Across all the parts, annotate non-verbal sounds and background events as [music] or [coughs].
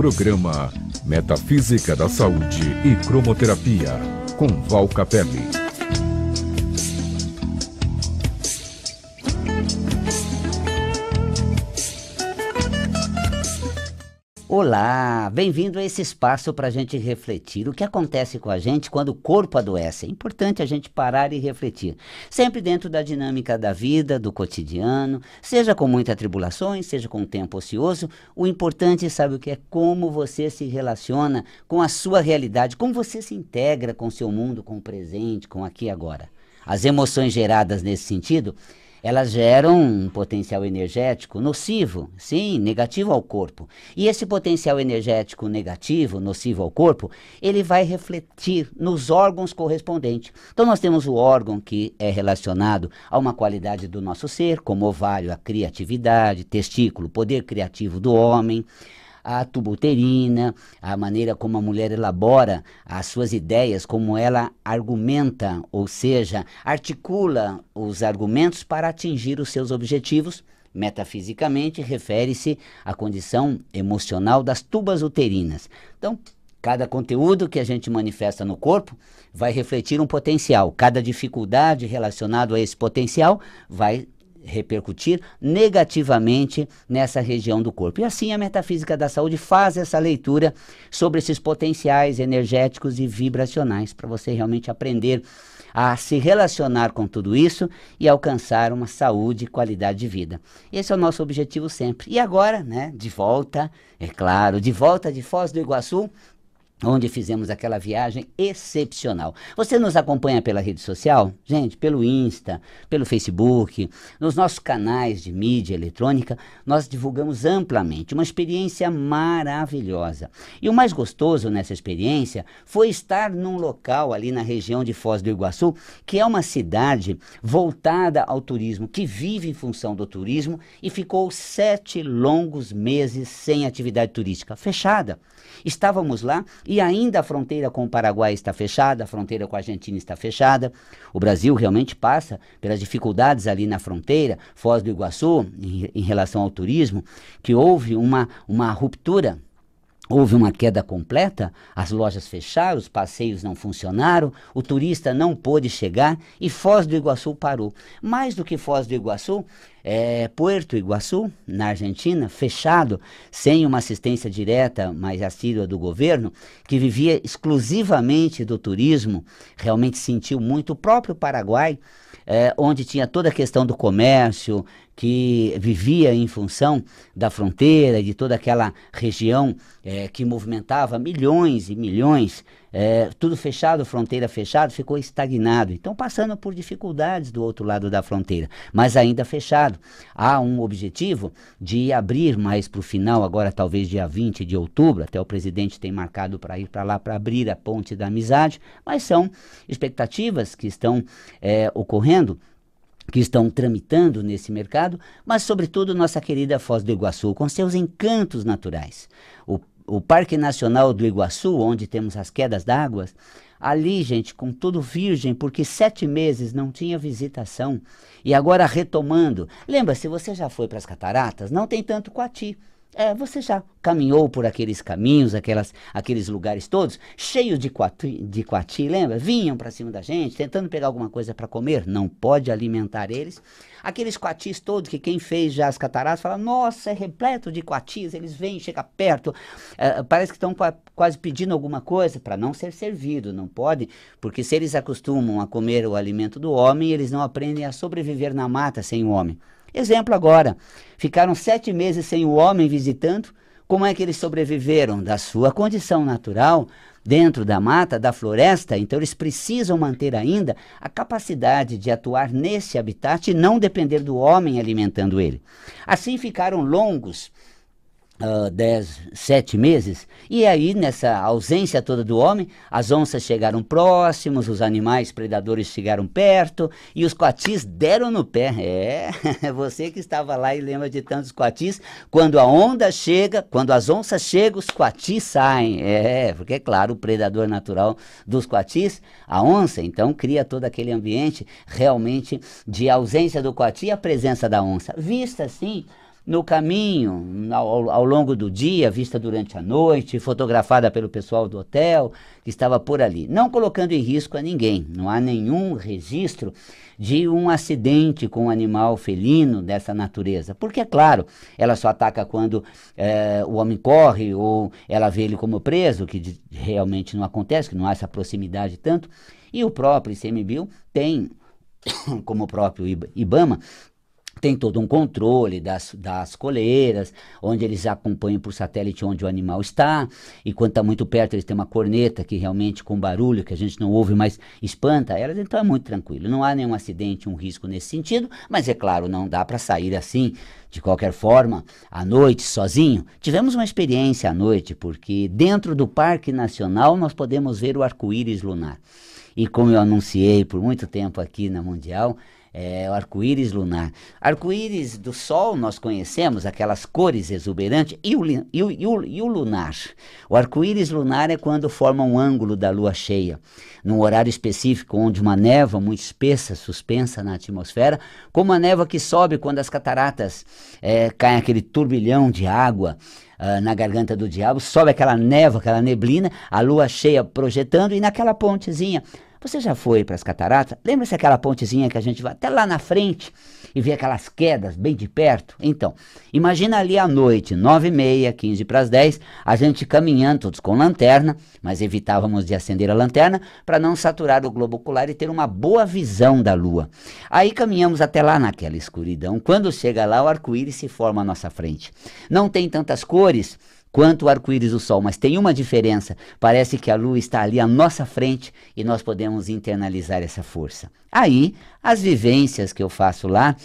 Programa Metafísica da Saúde e Cromoterapia, com Val Capelli. Olá, bem-vindo a esse espaço para a gente refletir o que acontece com a gente quando o corpo adoece. É importante a gente parar e refletir, sempre dentro da dinâmica da vida, do cotidiano, seja com muitas tribulações, seja com tempo ocioso. O importante, sabe o que é? Como você se relaciona com a sua realidade, como você se integra com o seu mundo, com o presente, com aqui e agora. As emoções geradas nesse sentido elas geram um potencial energético nocivo, sim, negativo ao corpo. E esse potencial energético negativo, nocivo ao corpo, ele vai refletir nos órgãos correspondentes. Então nós temos o órgão que é relacionado a uma qualidade do nosso ser, como ovário, a criatividade, testículo, poder criativo do homem, a tubuterina, a maneira como a mulher elabora as suas ideias, como ela argumenta, ou seja, articula os argumentos para atingir os seus objetivos. Metafisicamente, refere-se à condição emocional das tubas uterinas. Então, Cada conteúdo que a gente manifesta no corpo vai refletir um potencial. Cada dificuldade relacionada a esse potencial vai repercutir negativamente nessa região do corpo. E assim a metafísica da saúde faz essa leitura sobre esses potenciais energéticos e vibracionais para você realmente aprender a se relacionar com tudo isso e alcançar uma saúde e qualidade de vida. Esse é o nosso objetivo sempre. E agora, né, de volta, é claro, de volta de Foz do Iguaçu onde fizemos aquela viagem excepcional. Você nos acompanha pela rede social? Gente, pelo Insta, pelo Facebook, nos nossos canais de mídia eletrônica, nós divulgamos amplamente uma experiência maravilhosa. E o mais gostoso nessa experiência foi estar num local ali na região de Foz do Iguaçu, que é uma cidade voltada ao turismo, que vive em função do turismo e ficou sete longos meses sem atividade turística, fechada. Estávamos lá e ainda a fronteira com o Paraguai está fechada, a fronteira com a Argentina está fechada. O Brasil realmente passa pelas dificuldades ali na fronteira, Foz do Iguaçu, em, em relação ao turismo, que houve uma, uma ruptura Houve uma queda completa, as lojas fecharam, os passeios não funcionaram, o turista não pôde chegar e Foz do Iguaçu parou. Mais do que Foz do Iguaçu, é, Puerto Iguaçu, na Argentina, fechado, sem uma assistência direta, mas assídua do governo, que vivia exclusivamente do turismo, realmente sentiu muito o próprio Paraguai, é, onde tinha toda a questão do comércio, que vivia em função da fronteira e de toda aquela região é, que movimentava milhões e milhões é, tudo fechado, fronteira fechada, ficou estagnado. Então, passando por dificuldades do outro lado da fronteira, mas ainda fechado. Há um objetivo de abrir mais para o final, agora talvez dia 20 de outubro, até o presidente tem marcado para ir para lá para abrir a ponte da amizade, mas são expectativas que estão é, ocorrendo que estão tramitando nesse mercado, mas sobretudo nossa querida Foz do Iguaçu, com seus encantos naturais. O o Parque Nacional do Iguaçu, onde temos as quedas d'água, ali, gente, com tudo virgem, porque sete meses não tinha visitação. E agora retomando. Lembra, se você já foi para as cataratas, não tem tanto coati. É, você já caminhou por aqueles caminhos, aquelas, aqueles lugares todos, cheios de quati, de quati. lembra? Vinham para cima da gente, tentando pegar alguma coisa para comer, não pode alimentar eles. Aqueles quatis todos, que quem fez já as cataratas, fala, nossa, é repleto de quatis. eles vêm, chega perto, é, parece que estão quase pedindo alguma coisa para não ser servido, não pode, porque se eles acostumam a comer o alimento do homem, eles não aprendem a sobreviver na mata sem o homem. Exemplo agora, ficaram sete meses sem o homem visitando, como é que eles sobreviveram? Da sua condição natural, dentro da mata, da floresta, então eles precisam manter ainda a capacidade de atuar nesse habitat e não depender do homem alimentando ele. Assim ficaram longos uh, dez, sete meses. E aí, nessa ausência toda do homem, as onças chegaram próximos, os animais predadores chegaram perto e os coatis deram no pé. É, [laughs] você que estava lá e lembra de tantos coatis. Quando a onda chega, quando as onças chegam, os coatis saem. É, porque é claro, o predador natural dos coatis, a onça, então cria todo aquele ambiente realmente de ausência do coati e a presença da onça. Vista assim, no caminho, ao, ao, longo do dia, vista durante a noite, fotografada pelo pessoal do hotel que estava por ali, não colocando em risco a ninguém. Não há nenhum registro de um acidente com um animal felino dessa natureza. Porque, é claro, ela só ataca quando é, o homem corre ou ela vê ele como preso, que realmente não acontece, que não há essa proximidade tanto. E o próprio ICMBio tem [coughs] como o próprio Ibama, tem todo um controle das, das coleiras, onde eles acompanham por satélite onde o animal está, e quando está muito perto eles têm uma corneta que realmente com barulho, que a gente não ouve, mas espanta elas, então é muito tranquilo. Não há nenhum acidente, um risco nesse sentido, mas é claro, não dá para sair assim, de qualquer forma, à noite, sozinho. Tivemos uma experiência à noite, porque dentro do Parque Nacional nós podemos ver o arco-íris lunar. E como eu anunciei por muito tempo aqui na Mundial, é o arco-íris lunar. Arco-íris do Sol nós conhecemos, aquelas cores exuberantes, e o, e o, e o, e o lunar. O arco-íris lunar é quando forma um ângulo da lua cheia, num horário específico, onde uma neva muito espessa, suspensa na atmosfera, como a neva que sobe quando as cataratas é, caem aquele turbilhão de água. Uh, na garganta do diabo, sobe aquela neva, aquela neblina, a lua cheia projetando, e naquela pontezinha você já foi para as cataratas? Lembra-se aquela pontezinha que a gente vai até lá na frente e vê aquelas quedas bem de perto? Então, imagina ali à noite, 9h30, 15 para as 10, a gente caminhando, todos com lanterna, mas evitávamos de acender a lanterna para não saturar o globo ocular e ter uma boa visão da lua. Aí caminhamos até lá naquela escuridão. Quando chega lá, o arco-íris se forma à nossa frente. Não tem tantas cores quanto o arco-íris do sol, mas tem uma diferença: parece que a lua está ali à nossa frente e nós podemos internalizar essa força. Aí, as vivências que eu faço lá,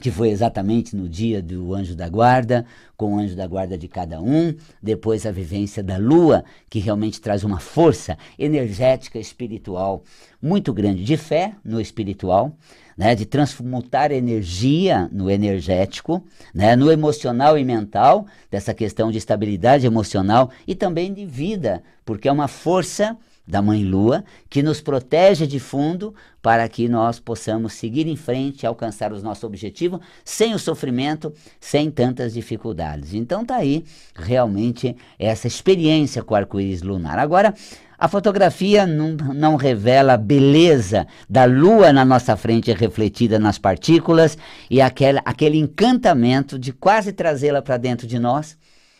que foi exatamente no dia do anjo da guarda, com o anjo da guarda de cada um, depois a vivência da lua, que realmente traz uma força energética espiritual muito grande de fé no espiritual, né, de transmutar energia no energético, né, no emocional e mental, dessa questão de estabilidade emocional e também de vida, porque é uma força da Mãe Lua que nos protege de fundo para que nós possamos seguir em frente, alcançar os nossos objetivos sem o sofrimento, sem tantas dificuldades. Então tá aí realmente essa experiência com o arco-íris lunar. Agora, a fotografia não, não, revela a beleza da lua na nossa frente refletida nas partículas e aquele encantamento de quase trazê-la para dentro de nós.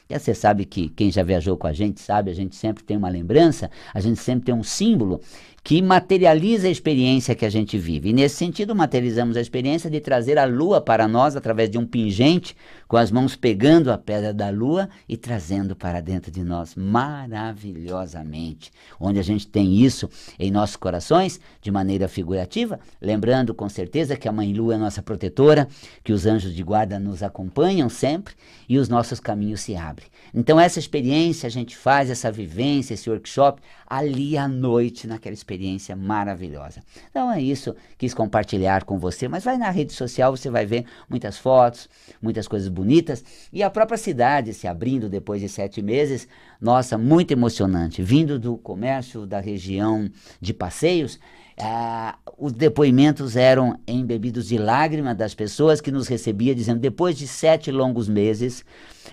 E você sabe que quem já viajou com a gente sabe, a gente sempre tem uma lembrança, a gente sempre tem um símbolo que materializa a experiência que a gente vive. E nesse sentido, materializamos a experiência de trazer a lua para nós através de um pingente, com as mãos pegando a pedra da lua e trazendo para dentro de nós maravilhosamente. Onde a gente tem isso em nossos corações, de maneira figurativa, lembrando com certeza que a Mãe Lua é nossa protetora, que os anjos de guarda nos acompanham sempre e os nossos caminhos se abrem. Então, essa experiência a gente faz, essa vivência, esse workshop, ali à noite, naquela experiência maravilhosa. Então, é isso quis compartilhar com você. Mas vai na rede social, você vai ver muitas fotos, muitas coisas bonitas. E a própria cidade se abrindo depois de sete meses, nossa, muito emocionante. Vindo do comércio da região de passeios, ah, os depoimentos eram embebidos de lágrimas das pessoas que nos recebia dizendo: depois de sete longos meses,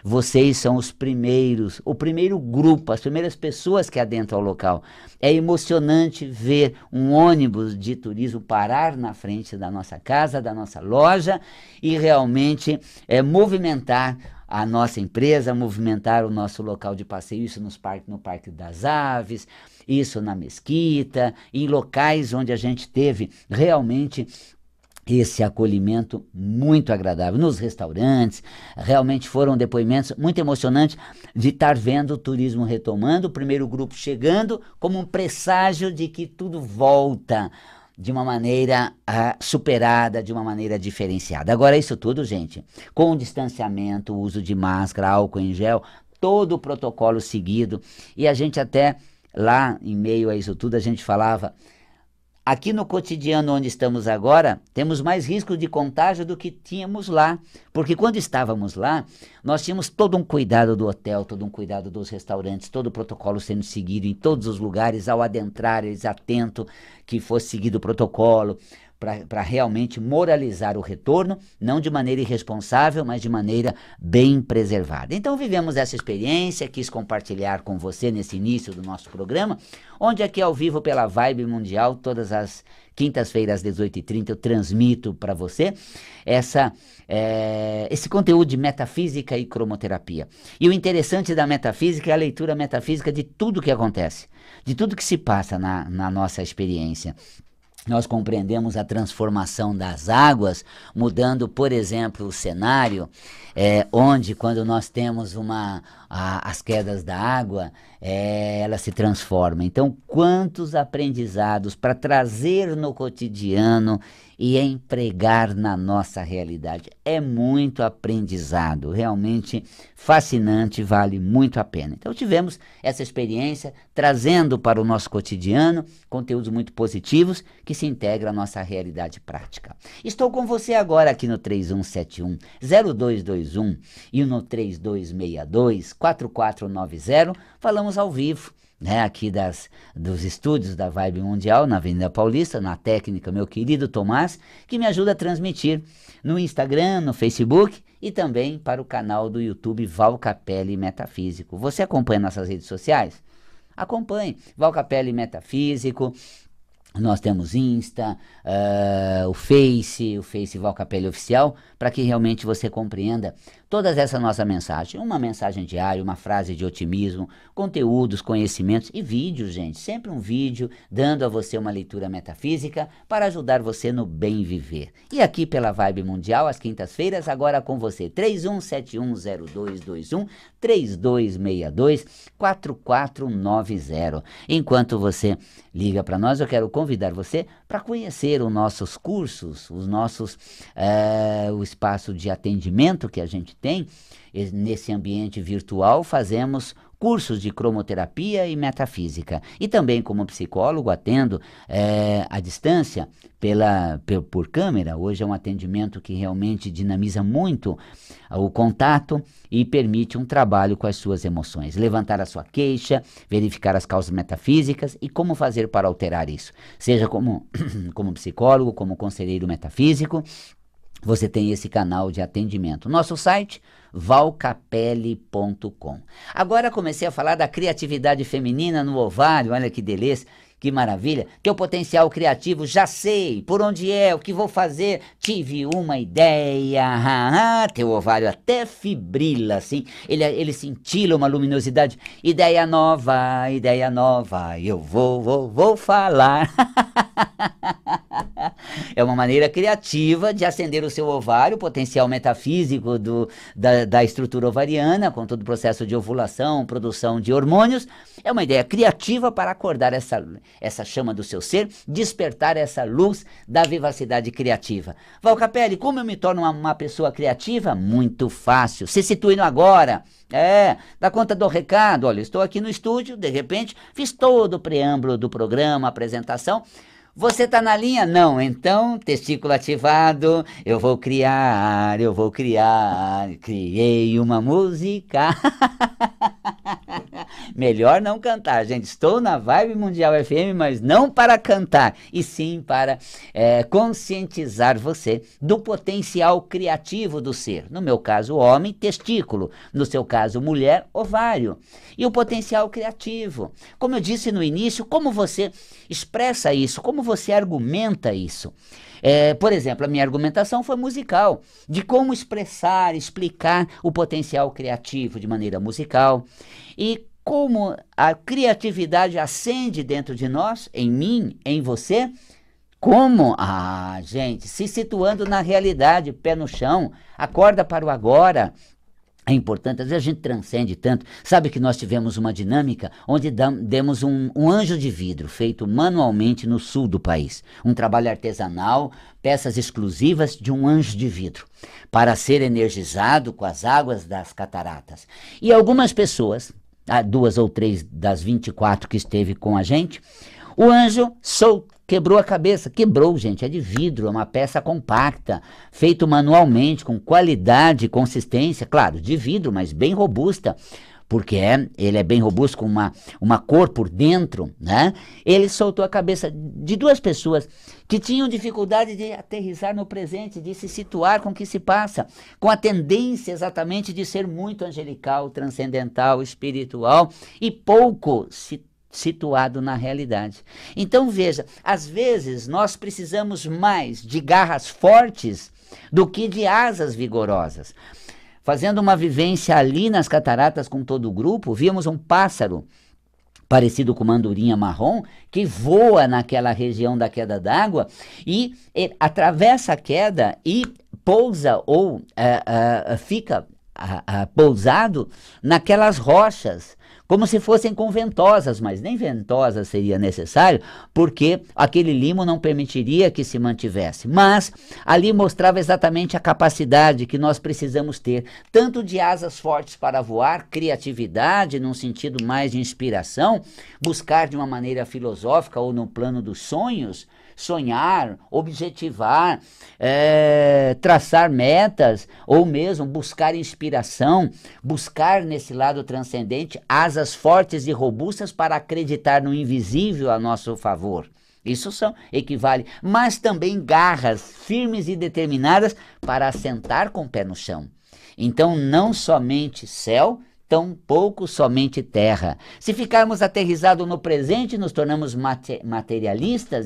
vocês são os primeiros, o primeiro grupo, as primeiras pessoas que adentram ao local. É emocionante ver um ônibus de turismo parar na frente da nossa casa, da nossa loja e realmente é, movimentar a nossa empresa, movimentar o nosso local de passeio, isso nos parque, no Parque das Aves isso na mesquita, em locais onde a gente teve realmente esse acolhimento muito agradável nos restaurantes. Realmente foram depoimentos muito emocionantes de estar vendo o turismo retomando, o primeiro grupo chegando, como um presságio de que tudo volta de uma maneira ah, superada, de uma maneira diferenciada. Agora, isso tudo, gente, com o distanciamento, o uso de máscara, álcool em gel, todo o protocolo seguido, e a gente até lá em meio a isso tudo a gente falava, aqui no cotidiano onde estamos agora, temos mais risco de contágio do que tínhamos lá, porque quando estávamos lá, nós tínhamos todo um cuidado do hotel, todo um cuidado dos restaurantes, todo o protocolo sendo seguido em todos os lugares, ao adentrar, eles atento que fosse seguido o protocolo, para realmente moralizar o retorno, não de maneira irresponsável, mas de maneira bem preservada. Então vivemos essa experiência, quis compartilhar com você nesse início do nosso programa, onde aqui ao vivo pela Vibe Mundial, todas as quintas-feiras às 18h30 eu transmito para você essa, é, esse conteúdo de metafísica e cromoterapia. E o interessante da metafísica é a leitura metafísica de tudo que acontece, de tudo que se passa na, na nossa experiência nós compreendemos a transformação das águas, mudando, por exemplo, o cenário, é, onde quando nós temos uma, a, as quedas da água, é, ela se transforma. Então, quantos aprendizados para trazer no cotidiano e empregar na nossa realidade. É muito aprendizado, realmente fascinante, vale muito a pena. Então, tivemos essa experiência trazendo para o nosso cotidiano conteúdos muito positivos que se integram à nossa realidade prática. Estou com você agora aqui no 3171 0221 e no 3262 4490. Falamos estamos ao vivo. Né, aqui das, dos estúdios da Vibe Mundial, na Avenida Paulista, na técnica, meu querido Tomás, que me ajuda a transmitir no Instagram, no Facebook e também para o canal do YouTube Val Capelli Metafísico. Você acompanha nossas redes sociais? Acompanhe Val Capelli Metafísico, nós temos Insta, uh, o Face, o Face Val Capelli Oficial, para que realmente você compreenda todas essa nossa mensagem. Uma mensagem diária, uma frase de otimismo, conteúdos, conhecimentos e vídeos, gente. Sempre um vídeo dando a você uma leitura metafísica para ajudar você no bem viver. E aqui pela Vibe Mundial, às quintas-feiras, agora com você, 31710221. 3262 4490. Enquanto você liga para nós, eu quero convidar você para conhecer os nossos cursos, os nossos é, o espaço de atendimento que a gente tem nesse ambiente virtual. Fazemos cursos de cromoterapia e metafísica. E também, como psicólogo, atendo é, à distância pela, por, por câmera. Hoje é um atendimento que realmente dinamiza muito o contato e permite um trabalho com as suas emoções. Levantar a sua queixa, verificar as causas metafísicas e como fazer para alterar isso. Seja como, [coughs] como psicólogo, como conselheiro metafísico, você tem esse canal de atendimento. Nosso site valcapelli.com. Agora comecei a falar da criatividade feminina no ovário, olha que delícia. Que maravilha! Teu potencial criativo, já sei por onde é, o que vou fazer. Tive uma ideia. teu ovário até fibrila, assim. Ele, ele cintila uma luminosidade. Ideia nova, ideia nova. Eu vou, vou, vou falar. [laughs] é uma maneira criativa de acender o seu ovário, o potencial metafísico do, da, da estrutura ovariana, com todo o processo de ovulação, produção de hormônios. É uma ideia criativa para acordar essa, essa chama do seu ser, despertar essa luz da vivacidade criativa. Valcapelli, como eu me torno uma, uma pessoa criativa? Muito fácil. Se situe no agora. É, dá conta do recado. Olha, estou aqui no estúdio, de repente, fiz todo o preâmbulo do programa, apresentação. Você tá na linha? Não, então, testículo ativado, eu vou criar, eu vou criar. Criei uma música. [laughs] Melhor não cantar, gente. Estou na Vibe Mundial FM, mas não para cantar, e sim para é, conscientizar você do potencial criativo do ser. No meu caso, homem, testículo. No seu caso, mulher, ovário. E o potencial criativo. Como eu disse no início, como você expressa isso? Como você argumenta isso? É, por exemplo, a minha argumentação foi musical, de como expressar, explicar o potencial criativo de maneira musical e como a criatividade acende dentro de nós, em mim, em você, como? Ah, gente, se situando na realidade, pé no chão, acorda para o agora, é importante, às vezes a gente transcende tanto. Sabe que nós tivemos uma dinâmica onde demos um, um, anjo de vidro feito manualmente no sul do país. Um trabalho artesanal, peças exclusivas de um anjo de vidro, para ser energizado com as águas das cataratas. E algumas pessoas, ah, duas ou três das 24 que esteve com a gente, o anjo soltou Quebrou a cabeça, quebrou, gente, é de vidro, é uma peça compacta, feito manualmente, com qualidade e consistência, claro, de vidro, mas bem robusta, porque é, ele é bem robusto, com uma, uma cor por dentro, né? Ele soltou a cabeça de duas pessoas que tinham dificuldade de aterrizar no presente, de se situar com o que se passa, com a tendência exatamente de ser muito angelical, transcendental, espiritual e pouco se situado na realidade. Então veja, às vezes nós precisamos mais de garras fortes do que de asas vigorosas. Fazendo uma vivência ali nas cataratas com todo o grupo, vimos um pássaro parecido com uma andorinha marrom, que voa naquela região da queda d'água e atravessa a queda e pousa ou é, é, fica a, a, pousado naquelas rochas, como se fossem conventosas, mas nem ventosas seria necessário, porque aquele limo não permitiria que se mantivesse. Mas ali mostrava exatamente a capacidade que nós precisamos ter, tanto de asas fortes para voar, criatividade num sentido mais de inspiração, buscar de uma maneira filosófica ou no plano dos sonhos sonhar, objetivar, é, traçar metas, ou mesmo buscar inspiração, buscar nesse lado transcendente asas fortes e robustas para acreditar no invisível a nosso favor. Isso são equivale, mas também garras firmes e determinadas para assentar com o pé no chão. Então, não somente céu, tão pouco somente terra. Se ficarmos aterrizados no presente, nos tornamos materialistas,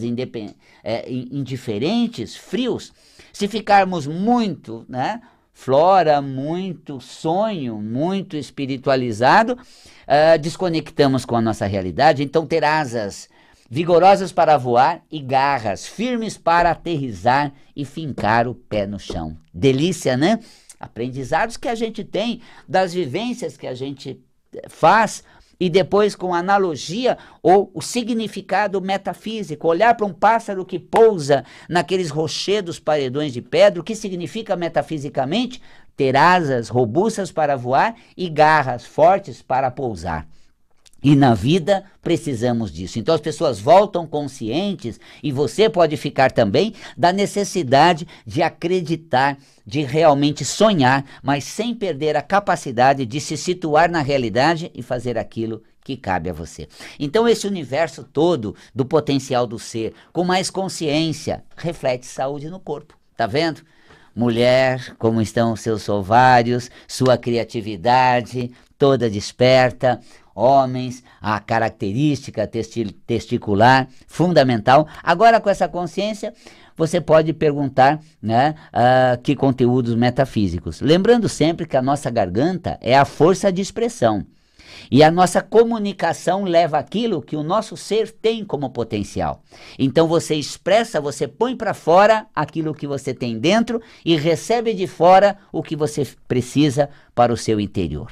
é, indiferentes, frios. Se ficarmos muito, né? Flora, muito sonho, muito espiritualizado, uh, desconectamos com a nossa realidade. Então, ter asas vigorosas para voar e garras firmes para aterrizar e fincar o pé no chão. Delícia, né? aprendizados que a gente tem, das vivências que a gente eh, faz e depois com analogia ou o significado metafísico, olhar para um pássaro que pousa naqueles rochedos paredões de pedra, o que significa metafisicamente ter asas robustas para voar e garras fortes para pousar. E na vida precisamos disso. Então as pessoas voltam conscientes e você pode ficar também da necessidade de acreditar, de realmente sonhar, mas sem perder a capacidade de se situar na realidade e fazer aquilo que cabe a você. Então esse universo todo do potencial do ser, com mais consciência, reflete saúde no corpo. Tá vendo? Mulher, como estão os seus ovários, sua criatividade toda desperta, homens, a característica testicular fundamental. Agora, com essa consciência, você pode perguntar né, uh, que conteúdos metafísicos. Lembrando sempre que a nossa garganta é a força de expressão. E a nossa comunicação leva aquilo que o nosso ser tem como potencial. Então você expressa, você põe para fora aquilo que você tem dentro e recebe de fora o que você precisa para o seu interior.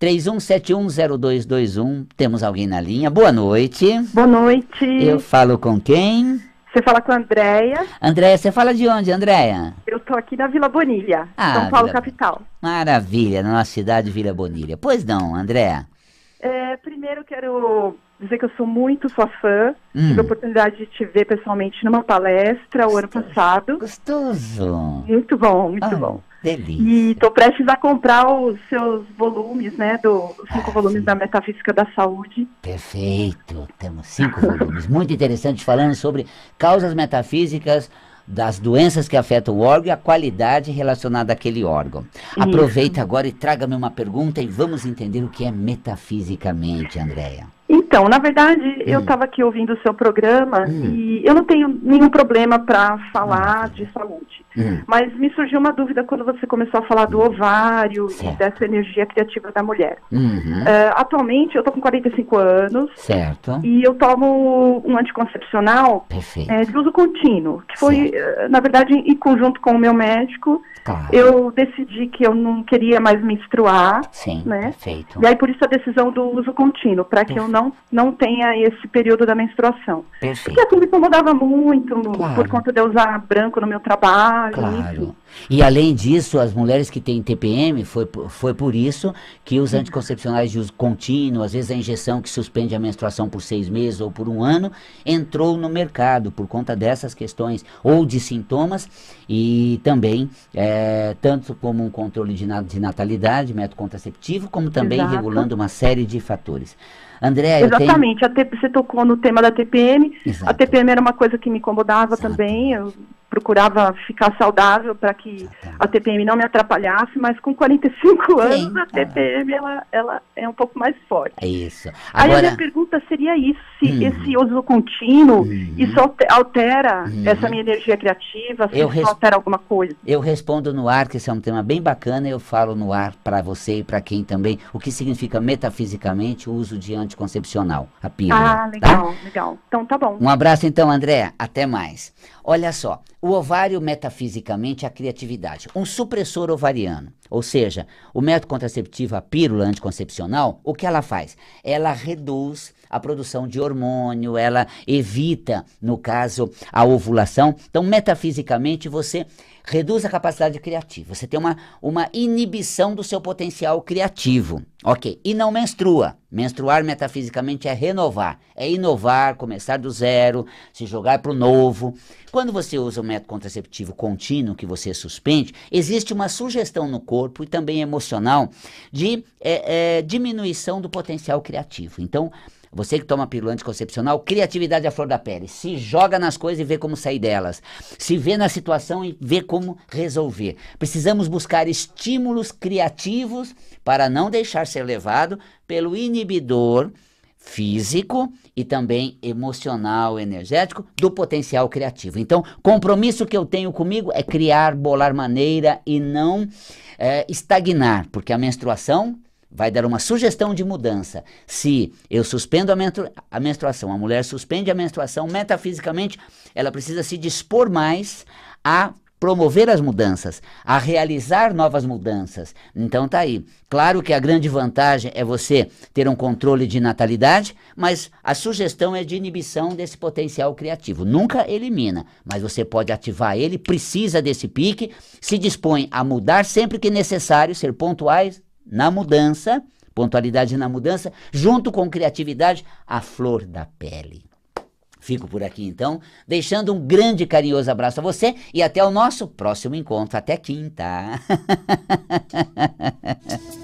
31710221. Temos alguém na linha. Boa noite. Boa noite. Eu falo com quem? Você fala com a Andréia. Andréia, você fala de onde, Andréia? Eu tô aqui na Vila Bonilha, ah, São Paulo, Vila... capital. Maravilha, na nossa cidade, Vila Bonilha. Pois não, Andréia? É, primeiro quero dizer que eu sou muito sua fã. Hum. Tive a oportunidade de te ver pessoalmente numa palestra Gostoso. o ano passado. Gostoso! Muito bom, muito Ai. Ah. bom. Delícia. E estou prestes a comprar os seus volumes, né? Do, os cinco ah, volumes sim. da Metafísica da Saúde. Perfeito. Temos cinco volumes. Muito interessante, falando sobre causas metafísicas das doenças que afetam o órgão e a qualidade relacionada àquele órgão. Isso. Aproveita agora e traga-me uma pergunta e vamos entender o que é metafisicamente, Andréia. Então, na verdade, hum. eu estava aqui ouvindo o seu programa hum. e eu não tenho nenhum problema para falar hum. de saúde. Hum. Mas me surgiu uma dúvida quando você começou a falar do hum. ovário certo. e dessa energia criativa da mulher. Uhum. Uh, atualmente, eu estou com 45 anos. Certo. E eu tomo um anticoncepcional é, de uso contínuo, que foi, certo. Eh, na verdade, em conjunto com o meu médico. Claro. Eu decidi que eu não queria mais menstruar. Sim, né? perfeito. E aí, por isso, a decisão do uso contínuo, para que eu não, não tenha esse período da menstruação. Perfeito. Porque aquilo me incomodava muito claro. por conta de eu usar branco no meu trabalho. Claro. Isso. E além disso, as mulheres que têm TPM, foi, foi por isso que os anticoncepcionais de uso contínuo, às vezes a injeção que suspende a menstruação por seis meses ou por um ano, entrou no mercado por conta dessas questões ou de sintomas e também é, tanto como um controle de, na de natalidade, método contraceptivo, como também Exato. regulando uma série de fatores. André, Exatamente, tenho... você tocou no tema da TPM. Exato. A TPM era uma coisa que me incomodava Exato. também. Eu procurava ficar saudável para que a TPM não me atrapalhasse, mas com 45 anos Sim. a é. TPM ela, ela é um pouco mais forte. É isso. Agora... Aí a minha pergunta seria isso, se hum. esse uso contínuo, hum. isso altera hum. essa minha energia criativa, se eu res... altera alguma coisa? Eu respondo no ar, que esse é um tema bem bacana, eu falo no ar para você e para quem também, o que significa metafisicamente o uso de anticoncepcional, a pílula. Ah, tá? legal, tá? legal. Então tá bom. Um abraço então, André, até mais. Olha só, o ovário metafisicamente é a criatividade. Um supressor ovariano, ou seja, o método contraceptivo, a pílula anticoncepcional, o que ela faz? Ela reduz a produção de hormônio, ela evita, no caso, a ovulação. Então, metafisicamente, você reduz a capacidade criativa. Você tem uma, uma inibição do seu potencial criativo. Ok. E não menstrua. Menstruar metafisicamente é renovar, é inovar, começar do zero, se jogar para o novo. Quando você usa o método contraceptivo contínuo, que você suspende, existe uma sugestão no corpo e também emocional de é, é, diminuição do potencial criativo. Então, você que toma pílula anticoncepcional, criatividade à flor da pele. Se joga nas coisas e vê como sair delas. Se vê na situação e vê como resolver. Precisamos buscar estímulos criativos para não deixar ser levado pelo inibidor físico e também emocional, energético do potencial criativo. Então, compromisso que eu tenho comigo é criar, bolar maneira e não é, estagnar, porque a menstruação vai dar uma sugestão de mudança. Se eu suspendo a, menstru a, menstruação, a mulher suspende a menstruação, metafisicamente ela precisa se dispor mais a promover as mudanças, a realizar novas mudanças. Então tá aí. Claro que a grande vantagem é você ter um controle de natalidade, mas a sugestão é de inibição desse potencial criativo. Nunca elimina, mas você pode ativar ele, precisa desse pique, se dispõe a mudar sempre que necessário, ser pontuais na mudança, pontualidade na mudança, junto com criatividade, a flor da pele. Fico por aqui então, deixando um grande carinhoso abraço a você e até o nosso próximo encontro. Até quinta! [laughs]